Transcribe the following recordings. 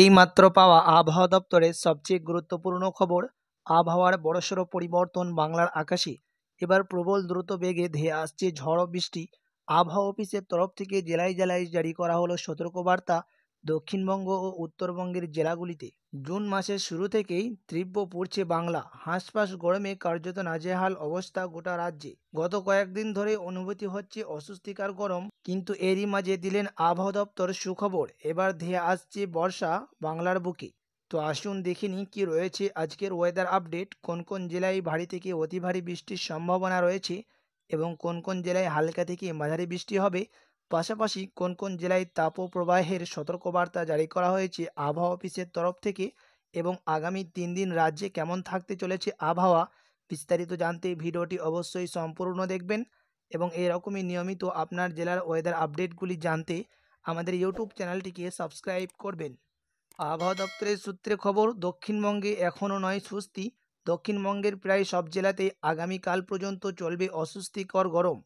এই মাত্র পাওয়া আবহাওয়া দপ্তরের সবচেয়ে গুরুত্বপূর্ণ খবর আবহাওয়ার বড়সড় পরিবর্তন বাংলার আকাশে এবার প্রবল দ্রুত বেগে ধেয়ে আসছে ঝড় বৃষ্টি আবহাওয়া অফিসের তরফ থেকে জেলায় জেলায় জারি করা হলো সতর্কবার্তা দক্ষিণবঙ্গ ও উত্তরবঙ্গের জেলাগুলিতে জুন মাসের শুরু থেকেই তীব্র পড়ছে বাংলা হাঁসফাঁস গরমে কার্যত নাজেহাল অবস্থা গোটা রাজ্যে গত কয়েকদিন ধরে অনুভূতি হচ্ছে অস্বস্তিকার গরম কিন্তু এরই মাঝে দিলেন আবহাওয়া দপ্তর সুখবর এবার ধেয়ে আসছে বর্ষা বাংলার বুকে তো আসুন দেখিনি কি রয়েছে আজকের ওয়েদার আপডেট কোন কোন জেলায় ভারী থেকে অতি ভারী বৃষ্টির সম্ভাবনা রয়েছে এবং কোন কোন জেলায় হালকা থেকে মাঝারি বৃষ্টি হবে পাশাপাশি কোন কোন জেলায় তাপপ্রবাহের সতর্কবার্তা জারি করা হয়েছে আবহাওয়া অফিসের তরফ থেকে এবং আগামী তিন দিন রাজ্যে কেমন থাকতে চলেছে আবহাওয়া বিস্তারিত জানতে ভিডিওটি অবশ্যই সম্পূর্ণ দেখবেন এবং এরকমই নিয়মিত আপনার জেলার ওয়েদার আপডেটগুলি জানতে আমাদের ইউটিউব চ্যানেলটিকে সাবস্ক্রাইব করবেন আবহাওয়া দপ্তরের সূত্রে খবর দক্ষিণবঙ্গে এখনও নয় স্বস্তি দক্ষিণবঙ্গের প্রায় সব জেলাতেই আগামীকাল পর্যন্ত চলবে অস্বস্তিকর গরম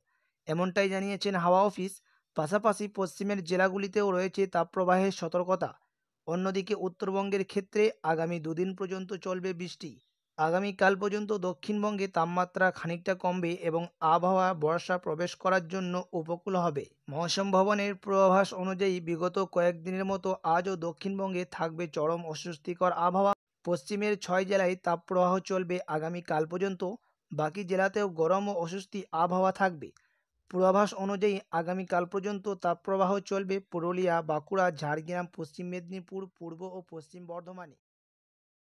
এমনটাই জানিয়েছেন হাওয়া অফিস পাশাপাশি পশ্চিমের জেলাগুলিতেও রয়েছে তাপপ্রবাহের সতর্কতা অন্যদিকে উত্তরবঙ্গের ক্ষেত্রে আগামী দুদিন পর্যন্ত চলবে বৃষ্টি আগামীকাল পর্যন্ত দক্ষিণবঙ্গে তাপমাত্রা খানিকটা কমবে এবং আবহাওয়া বর্ষা প্রবেশ করার জন্য উপকূল হবে মৌসুম ভবনের পূর্বাভাস অনুযায়ী বিগত কয়েকদিনের মতো আজও দক্ষিণবঙ্গে থাকবে চরম অস্বস্তিকর আবহাওয়া পশ্চিমের ছয় জেলায় তাপপ্রবাহ চলবে আগামীকাল পর্যন্ত বাকি জেলাতেও গরম ও অস্বস্তি আবহাওয়া থাকবে পূর্বাভাস অনুযায়ী আগামীকাল পর্যন্ত তাপপ্রবাহ চলবে পুরুলিয়া বাঁকুড়া ঝাড়গ্রাম পশ্চিম মেদিনীপুর পূর্ব ও পশ্চিম বর্ধমানে